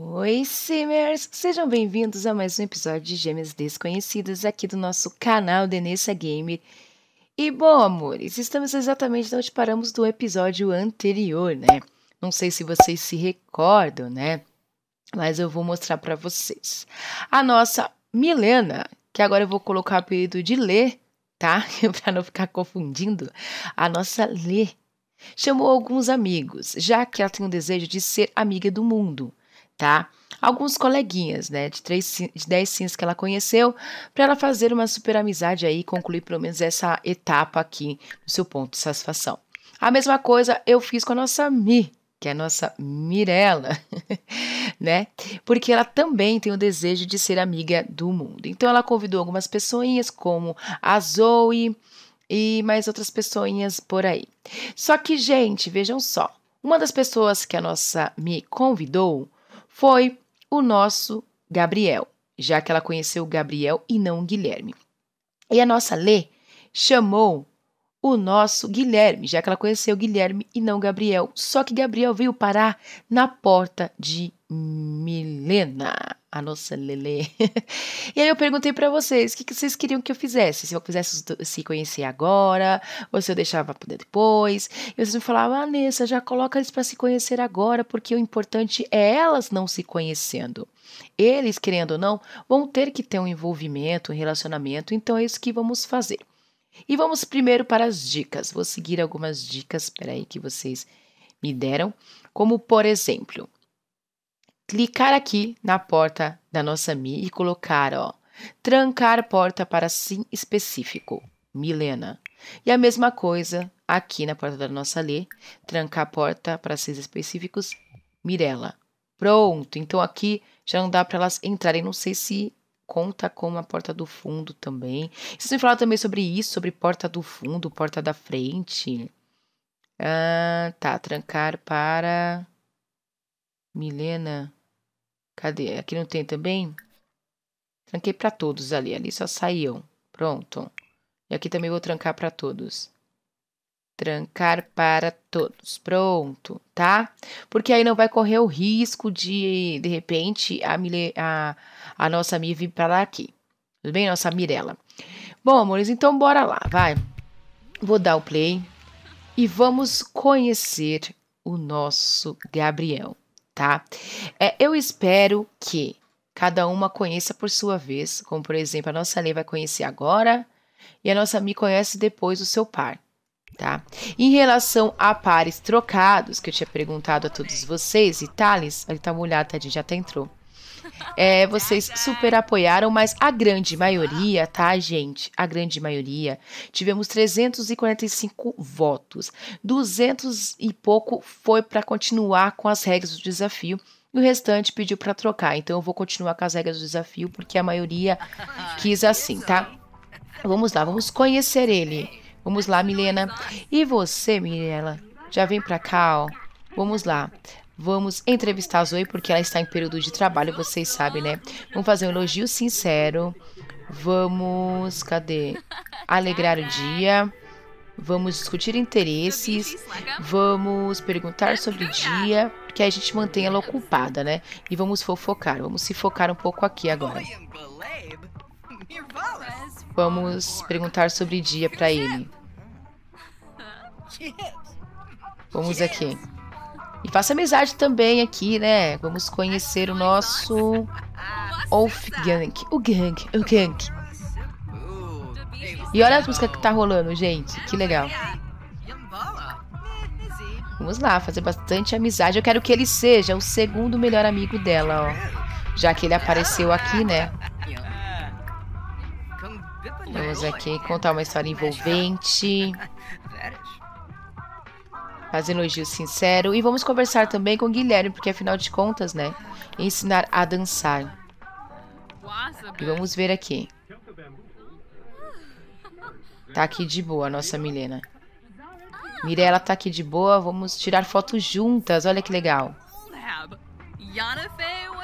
Oi, Simmers! Sejam bem-vindos a mais um episódio de Gêmeas Desconhecidas aqui do nosso canal Denessa Gamer. E bom, amores, estamos exatamente onde paramos do episódio anterior, né? Não sei se vocês se recordam, né? Mas eu vou mostrar para vocês. A nossa Milena, que agora eu vou colocar o apelido de Lê, tá? para não ficar confundindo. A nossa Lê chamou alguns amigos, já que ela tem o desejo de ser amiga do mundo tá? Alguns coleguinhas, né, de, três, de dez sims que ela conheceu, para ela fazer uma super amizade aí e concluir pelo menos essa etapa aqui no seu ponto de satisfação. A mesma coisa eu fiz com a nossa Mi, que é a nossa Mirella, né? Porque ela também tem o desejo de ser amiga do mundo. Então ela convidou algumas pessoinhas, como a Zoe e mais outras pessoinhas por aí. Só que, gente, vejam só, uma das pessoas que a nossa mi convidou foi o nosso Gabriel, já que ela conheceu o Gabriel e não o Guilherme. E a nossa Lê chamou o nosso Guilherme, já que ela conheceu o Guilherme e não o Gabriel. Só que Gabriel veio parar na porta de Milena, a nossa Lele. e aí eu perguntei para vocês, o que, que, vocês queriam que eu fizesse? Se eu quisesse se conhecer agora, ou se eu deixava poder depois. E vocês me falavam, Vanessa, ah, já coloca eles para se conhecer agora, porque o importante é elas não se conhecendo. Eles, querendo ou não, vão ter que ter um envolvimento, um relacionamento, então é isso que vamos fazer. E vamos primeiro para as dicas. Vou seguir algumas dicas, peraí, que vocês me deram. Como, por exemplo, clicar aqui na porta da nossa Mi e colocar, ó, trancar porta para sim específico, Milena. E a mesma coisa aqui na porta da nossa Lê, trancar porta para sim específicos, Mirella. Pronto, então aqui já não dá para elas entrarem, não sei se conta com a porta do fundo também. Vocês me falaram também sobre isso, sobre porta do fundo, porta da frente. Ah, tá, trancar para Milena. Cadê? Aqui não tem também? Tranquei para todos ali. Ali só saíam. Pronto. E aqui também vou trancar para todos. Trancar para todos. Pronto, tá? Porque aí não vai correr o risco de, de repente, a, Mile, a, a nossa Mi vir para aqui. Tudo bem? Nossa Mirella. Bom, amores, então bora lá, vai. Vou dar o play e vamos conhecer o nosso Gabriel tá? É, eu espero que cada uma conheça por sua vez, como por exemplo, a nossa lei vai conhecer agora e a nossa mi conhece depois o seu par, tá? Em relação a pares trocados, que eu tinha perguntado a todos vocês, e Thales, ele tá molhado, tadinho, já até entrou. É, vocês super apoiaram, mas a grande maioria, tá, gente? A grande maioria. Tivemos 345 votos. 200 e pouco foi para continuar com as regras do desafio. E o restante pediu para trocar. Então eu vou continuar com as regras do desafio, porque a maioria quis assim, tá? Vamos lá, vamos conhecer ele. Vamos lá, Milena. E você, Mirella? Já vem pra cá, ó. Vamos lá. Vamos entrevistar a Zoe porque ela está em período de trabalho, vocês sabem, né? Vamos fazer um elogio sincero. Vamos, cadê? Alegrar o dia. Vamos discutir interesses. Vamos perguntar sobre o dia, que a gente mantém ela ocupada, né? E vamos fofocar. Vamos se focar um pouco aqui agora. Vamos perguntar sobre o dia para ele. Vamos aqui. E faça amizade também aqui, né? Vamos conhecer o nosso. Olf Gank. O Gank, o Gank. E olha a música que tá rolando, gente. Que legal. Vamos lá, fazer bastante amizade. Eu quero que ele seja o segundo melhor amigo dela, ó. Já que ele apareceu aqui, né? Vamos aqui contar uma história envolvente. Faz elogios sincero. E vamos conversar também com Guilherme, porque afinal de contas, né? Ensinar a dançar. E vamos ver aqui. Tá aqui de boa, nossa Milena. Mirella tá aqui de boa, vamos tirar fotos juntas, olha que legal.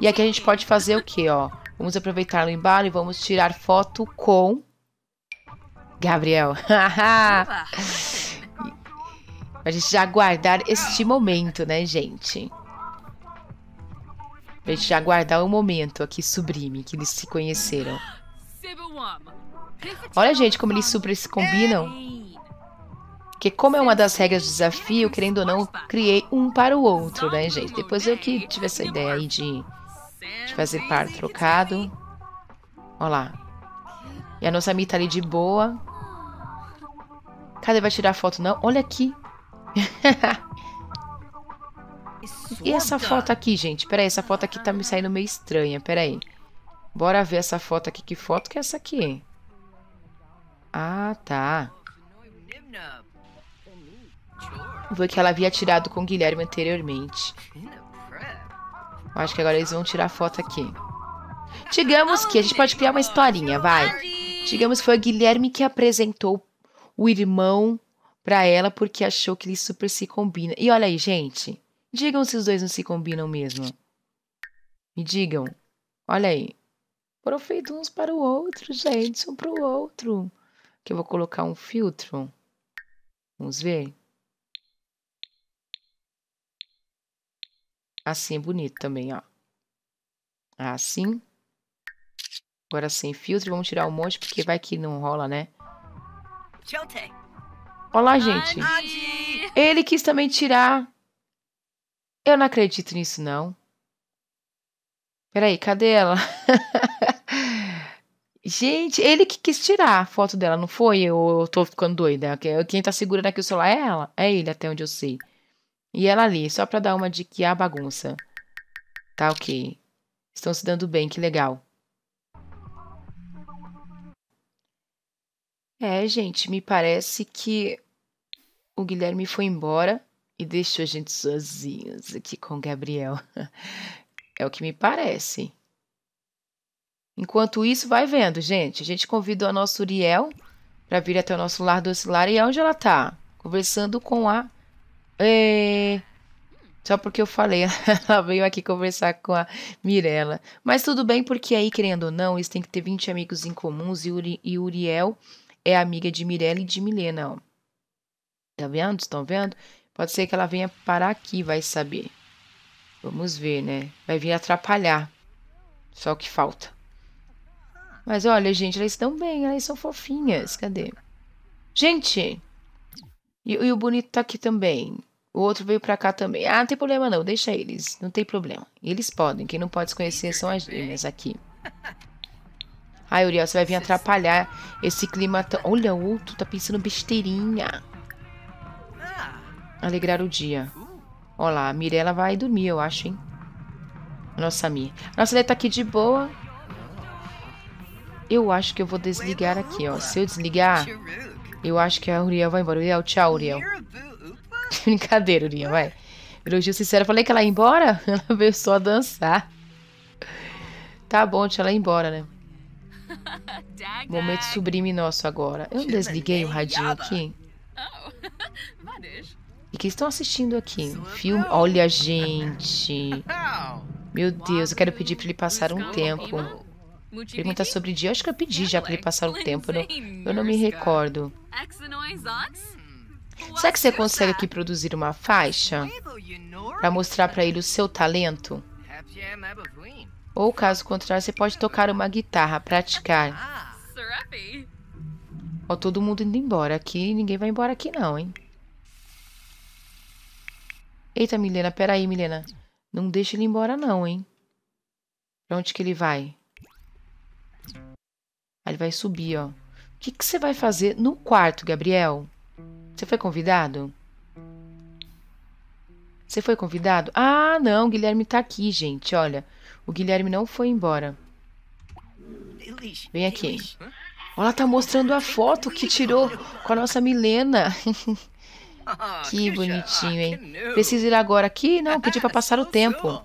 E aqui a gente pode fazer o que, ó? Vamos aproveitar o embalo e vamos tirar foto com... Gabriel. Pra gente já aguardar este momento, né, gente? Pra gente já aguardar o momento aqui sublime que eles se conheceram. Olha, gente, como eles super se combinam. Porque como é uma das regras do desafio, querendo ou não, criei um para o outro, né, gente? Depois eu que tive essa ideia aí de, de fazer par trocado. Olha lá. E a nossa Mi tá ali de boa. Cadê? Vai tirar foto, não? Olha aqui e essa foto aqui, gente? Peraí, essa foto aqui tá me saindo meio estranha. Peraí. Bora ver essa foto aqui. Que foto que é essa aqui? Ah, tá. Foi que ela havia tirado com o Guilherme anteriormente. acho que agora eles vão tirar a foto aqui. Digamos que, a gente pode criar uma historinha, vai. Digamos que foi o Guilherme que apresentou o irmão para ela porque achou que ele super se combina. E olha aí, gente. Digam se os dois não se combinam mesmo. Me digam. Olha aí. Foram feitos uns para o outro, gente. Um para o outro. Que eu vou colocar um filtro. Vamos ver. Assim é bonito também, ó. Assim. Agora sem filtro. Vamos tirar um monte, porque vai que não rola, né? Chote. Olá, gente. Ele quis também tirar. Eu não acredito nisso, não. Peraí, cadê ela? gente, ele que quis tirar a foto dela, não foi? Eu, eu tô ficando doida. Quem tá segurando aqui o celular é ela. É ele, até onde eu sei. E ela ali, só pra dar uma de que a bagunça. Tá ok. Estão se dando bem, que legal. É, gente, me parece que o Guilherme foi embora e deixou a gente sozinhos aqui com o Gabriel. É o que me parece. Enquanto isso, vai vendo, gente. A gente convidou a nossa Uriel para vir até o nosso lar do lar e onde ela tá? Conversando com a. É... Só porque eu falei, ela veio aqui conversar com a Mirella. Mas tudo bem, porque aí, querendo ou não, eles têm que ter 20 amigos em comuns e, Uri... e Uriel é amiga de Mirella e de Milena. Ó. Tá vendo? Estão vendo? Pode ser que ela venha parar aqui, vai saber. Vamos ver, né? Vai vir atrapalhar. Só o que falta. Mas olha, gente, elas estão bem, elas são fofinhas. Cadê? Gente! E, e o bonito tá aqui também. O outro veio pra cá também. Ah, não tem problema não, deixa eles. Não tem problema. Eles podem. Quem não pode se conhecer são as gêmeas aqui. Ai, Uriel, você vai vir atrapalhar esse clima tão... Olha, outro tá pensando besteirinha. Ah. Alegrar o dia. Uh. Olha lá, a Mirella vai dormir, eu acho, hein? Nossa, Mir. Nossa, ele tá aqui de boa. Eu acho que eu vou desligar aqui, ó. Se eu desligar, eu acho que a Uriel vai embora. Uriel, tchau, Uriel. Brincadeira, Uriel, vai. Elogio sincero. Eu falei que ela ia embora? Ela veio só dançar. Tá bom, deixa ela ir embora, né? Momento sublime nosso agora. Eu desliguei o radinho aqui. Oh, e que estão assistindo aqui? filme. Olha, gente. Oh. Meu Deus, eu quero pedir para ele passar um tempo. Pergunta sobre dia. Eu acho que eu pedi já para ele passar um tempo. Não, eu não me recordo. Hum. Será que você consegue aqui produzir uma faixa para mostrar para ele o seu talento? Ou caso contrário, você pode tocar uma guitarra, praticar. Ah, ó, todo mundo indo embora aqui. Ninguém vai embora aqui não, hein? Eita, Milena, peraí, Milena. Não deixa ele embora não, hein? Pra onde que ele vai? Aí ah, ele vai subir, ó. O que, que você vai fazer no quarto, Gabriel? Você foi convidado? Você foi convidado? Ah, não, Guilherme tá aqui, gente, Olha. O Guilherme não foi embora. Vem aqui. Ela tá mostrando a foto que tirou com a nossa Milena. que bonitinho, hein? Preciso ir agora aqui? Não, pedi para passar o tempo.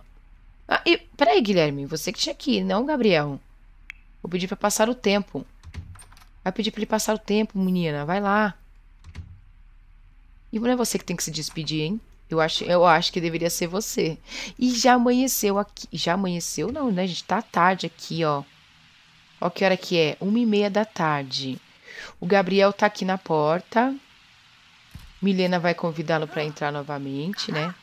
Ah, e, peraí, Guilherme, você que tinha aqui, não, Gabriel. Vou pedir para passar o tempo. Vai pedir para ele passar o tempo, menina. Vai lá. E não é você que tem que se despedir, hein? Eu acho, eu acho que deveria ser você. E já amanheceu aqui. Já amanheceu? Não, né, gente? Tá tarde aqui, ó. Ó que hora que é. Uma e meia da tarde. O Gabriel tá aqui na porta. Milena vai convidá-lo para entrar novamente, né?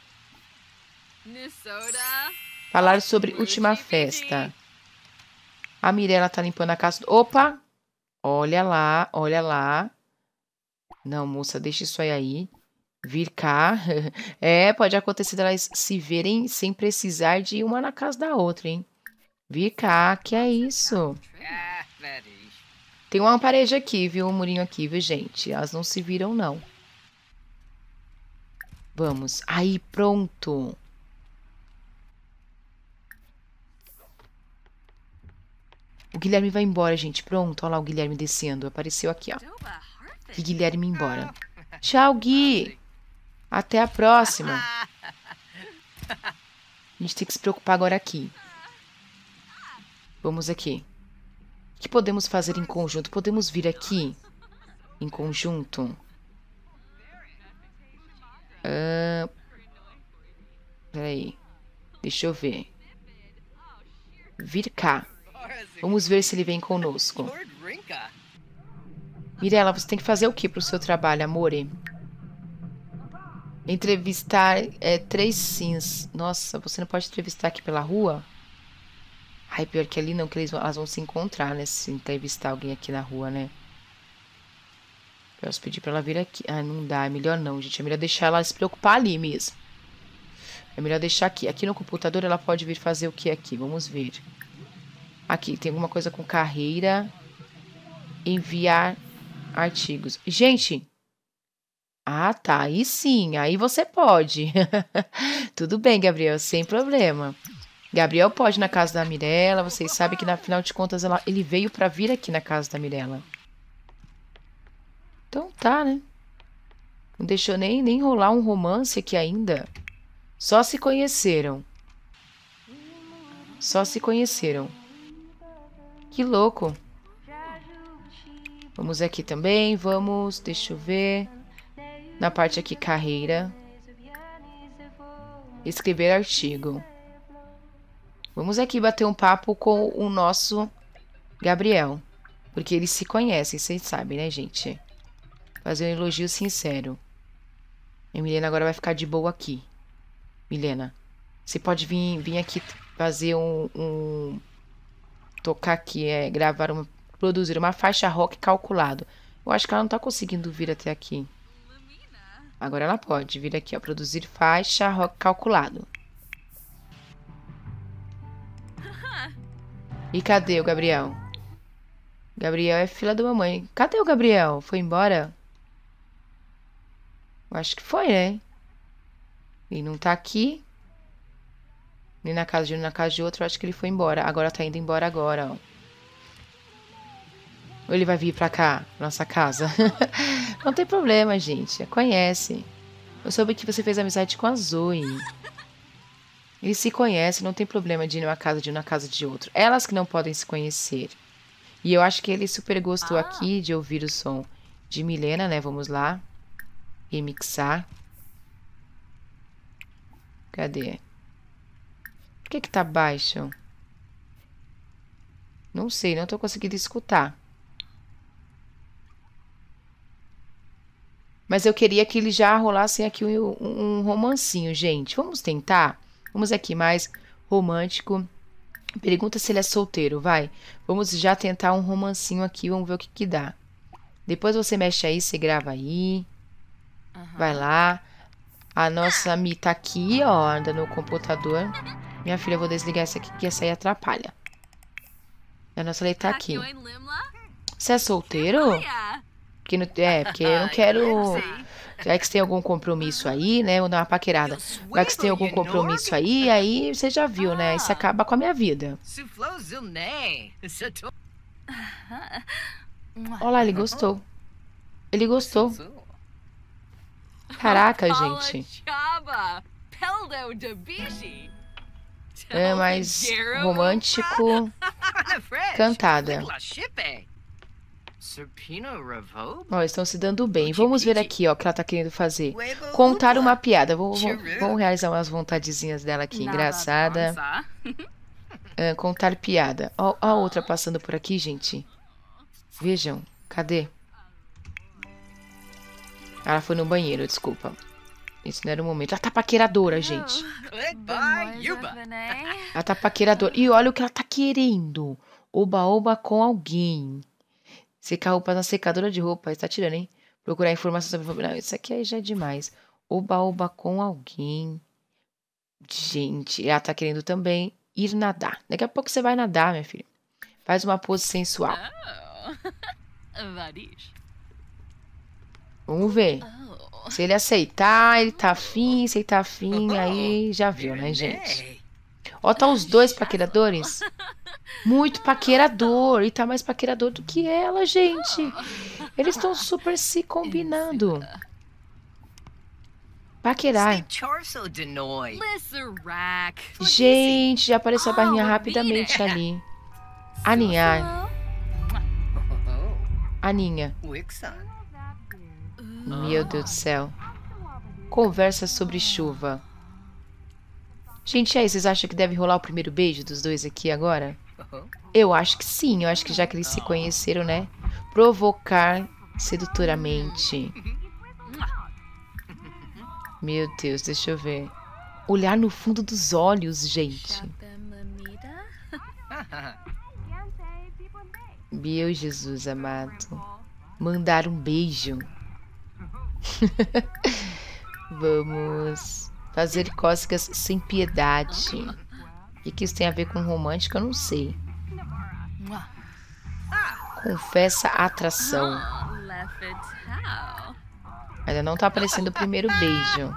Falar sobre última festa. A Mirella tá limpando a casa. Opa! Olha lá, olha lá. Não, moça, deixa isso aí aí vir cá. É, pode acontecer delas se verem sem precisar de uma na casa da outra, hein? Vir cá, que é isso? Tem uma parede aqui, viu? Um murinho aqui, viu, gente? Elas não se viram, não. Vamos. Aí, pronto. O Guilherme vai embora, gente. Pronto, olha lá o Guilherme descendo. Apareceu aqui, ó. E Guilherme embora. Tchau, Gui. Até a próxima! A gente tem que se preocupar agora aqui. Vamos aqui. O que podemos fazer em conjunto? Podemos vir aqui em conjunto? Uh, peraí. Deixa eu ver. Vir cá. Vamos ver se ele vem conosco. Mirella, você tem que fazer o que para o seu trabalho, amore? Entrevistar é, três sims. Nossa, você não pode entrevistar aqui pela rua? Ai, pior que ali não, que eles, elas vão se encontrar, né? Se entrevistar alguém aqui na rua, né? Posso pedir pra ela vir aqui. Ah, não dá. É melhor não, gente. É melhor deixar ela se preocupar ali mesmo. É melhor deixar aqui. Aqui no computador ela pode vir fazer o que aqui? Vamos ver. Aqui, tem alguma coisa com carreira. Enviar artigos. Gente, ah, tá. Aí sim, aí você pode. Tudo bem, Gabriel, sem problema. Gabriel pode ir na casa da Mirella. Vocês sabem que, na final de contas, ela, ele veio para vir aqui na casa da Mirella. Então tá, né? Não deixou nem, nem rolar um romance aqui ainda. Só se conheceram. Só se conheceram. Que louco. Vamos aqui também, vamos, deixa eu ver na parte aqui carreira, escrever artigo. Vamos aqui bater um papo com o nosso Gabriel, porque eles se conhecem, vocês sabem, né, gente? Fazer um elogio sincero. E Milena agora vai ficar de boa aqui. Milena, você pode vir, vir aqui fazer um, um tocar aqui, é gravar uma, produzir uma faixa rock calculado. Eu acho que ela não tá conseguindo vir até aqui. Agora ela pode vir aqui, ó, produzir faixa, rock calculado. E cadê o Gabriel? Gabriel é fila da mamãe. Cadê o Gabriel? Foi embora? Eu acho que foi, né? E não tá aqui. Nem na casa de um, na casa de outro. Eu acho que ele foi embora. Agora tá indo embora agora, ó. Ou ele vai vir pra cá, nossa casa? Não tem problema, gente. Conhece. Eu soube que você fez amizade com a Zoe. Eles se conhecem, não tem problema de ir numa casa de uma casa de outro. Elas que não podem se conhecer. E eu acho que ele é super gostou ah. aqui de ouvir o som de Milena, né? Vamos lá. Remixar. Cadê? Por que que tá baixo? Não sei, não tô conseguindo escutar. Mas eu queria que ele já rolassem aqui um, um romancinho, gente. Vamos tentar? Vamos aqui mais romântico. Pergunta se ele é solteiro, vai. Vamos já tentar um romancinho aqui, vamos ver o que que dá. Depois você mexe aí, você grava aí. Uhum. Vai lá. A nossa Mi tá aqui, ó, anda no computador. Minha filha, eu vou desligar essa aqui, que essa aí atrapalha. A nossa lei tá, tá aqui. Você é solteiro? Porque não, é, porque eu não quero. Vai que você tem algum compromisso aí, né? Vou dar uma paquerada. Vai que você tem algum compromisso aí, aí você já viu, né? Isso ah. acaba com a minha vida. Olha lá, ele gostou. Ele gostou. Caraca, gente. É, é, é mais romântico. Cantada. Ó, estão se dando bem. Tipo, vamos ver aqui, ó, o que ela tá querendo fazer. Contar uma piada. Vamos, vamos realizar umas vontadezinhas dela aqui, engraçada. Uh, contar piada. Ó, a outra passando por aqui, gente. Vejam, cadê? Ela foi no banheiro, desculpa. Esse não era o momento. Ela tá paqueradora, gente. Ela tá paqueradora. E olha o que ela tá querendo. Oba-oba com alguém. Secar roupa na secadora de roupa. Está tirando, hein? Procurar informações sobre. Não, isso aqui aí já é demais. Oba-oba com alguém. Gente, ela tá querendo também ir nadar. Daqui a pouco você vai nadar, minha filha. Faz uma pose sensual. Ah, Vamos ver. Oh. Se ele aceitar, ele tá afim. Se ele tá afim, aí já viu, né, gente? É. Ó, tá os dois paqueradores. Muito paquerador. E tá mais paquerador do que ela, gente. Eles estão super se combinando. Paquerar. Gente, já apareceu a barrinha rapidamente ali. Aninhar. Aninha. Oh, oh, oh. Meu Deus do céu. Conversa sobre chuva. Gente, aí, vocês acham que deve rolar o primeiro beijo dos dois aqui agora? Eu acho que sim, eu acho que já que eles se conheceram, né? Provocar sedutoramente. Meu Deus, deixa eu ver. Olhar no fundo dos olhos, gente. Meu Jesus amado. Mandar um beijo. Vamos fazer cócegas sem piedade. O que isso tem a ver com romântica, eu não sei. Confessa atração. Ainda não tá aparecendo o primeiro beijo.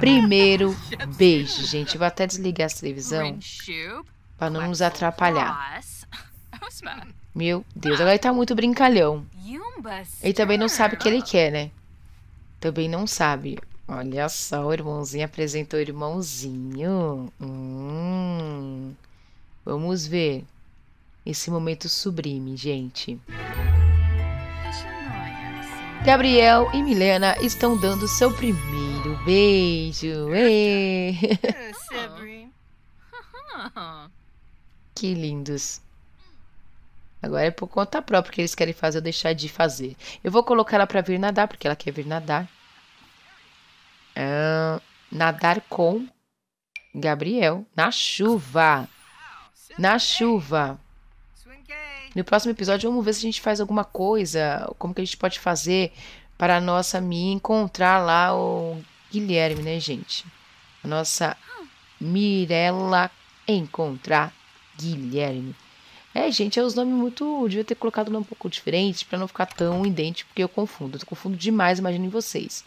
Primeiro beijo, gente. vou até desligar a televisão para não nos atrapalhar. Meu Deus, agora ele tá muito brincalhão. Ele também não sabe o que ele quer, né? Também não sabe. Olha só, o irmãozinho apresentou o irmãozinho. Hum. Vamos ver esse momento sublime, gente. Gabriel e Milena estão dando seu primeiro beijo. Ei. que lindos. Agora é por conta própria que eles querem fazer ou deixar de fazer. Eu vou colocar ela para vir nadar, porque ela quer vir nadar nadar com Gabriel na chuva. Na chuva. No próximo episódio, vamos ver se a gente faz alguma coisa. Como que a gente pode fazer para a nossa Mi encontrar lá o Guilherme, né, gente? A nossa Mirella encontrar Guilherme. É, gente, é os nomes muito. Eu devia ter colocado um pouco diferente para não ficar tão idêntico, porque eu confundo. Eu confundo demais, imaginem vocês.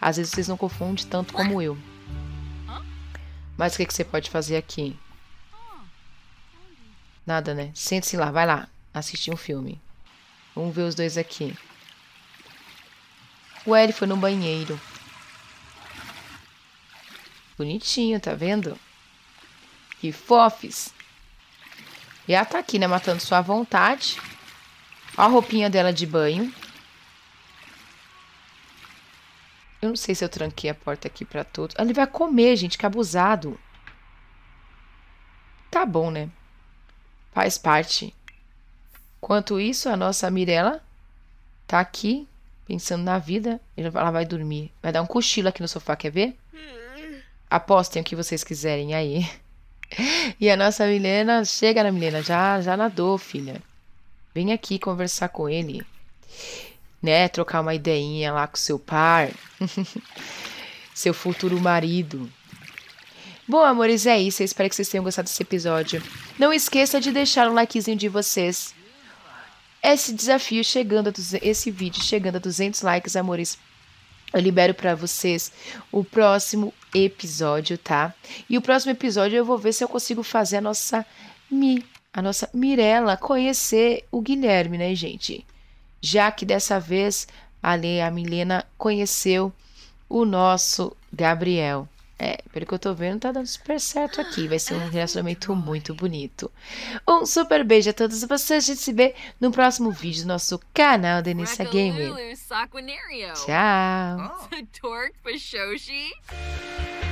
Às vezes vocês não confundem tanto como eu. Mas o que, que você pode fazer aqui? Nada, né? Sente-se lá, vai lá. Assistir um filme. Vamos ver os dois aqui. O Eli foi no banheiro. Bonitinho, tá vendo? Que fofes. E ela tá aqui, né? Matando sua vontade. Ó a roupinha dela de banho. não sei se eu tranquei a porta aqui para todos. Ah, ele vai comer, gente, que abusado. Tá bom, né? Faz parte. Enquanto isso, a nossa Mirella tá aqui, pensando na vida. Ela vai dormir. Vai dar um cochilo aqui no sofá, quer ver? Apostem o que vocês quiserem aí. E a nossa Milena, chega na Milena, já, já nadou, filha. Vem aqui conversar com ele né? Trocar uma ideinha lá com seu par, seu futuro marido. Bom, amores, é isso. Eu espero que vocês tenham gostado desse episódio. Não esqueça de deixar um likezinho de vocês. Esse desafio chegando a esse vídeo chegando a 200 likes, amores. Eu libero para vocês o próximo episódio, tá? E o próximo episódio eu vou ver se eu consigo fazer a nossa Mi, a nossa Mirella conhecer o Guilherme, né, gente? já que dessa vez a a Milena conheceu o nosso Gabriel. É, pelo que eu tô vendo, tá dando super certo aqui. Vai ser um relacionamento muito bonito. Um super beijo a todos vocês. A gente se vê no próximo vídeo do nosso canal Denissa Gamer. Tchau!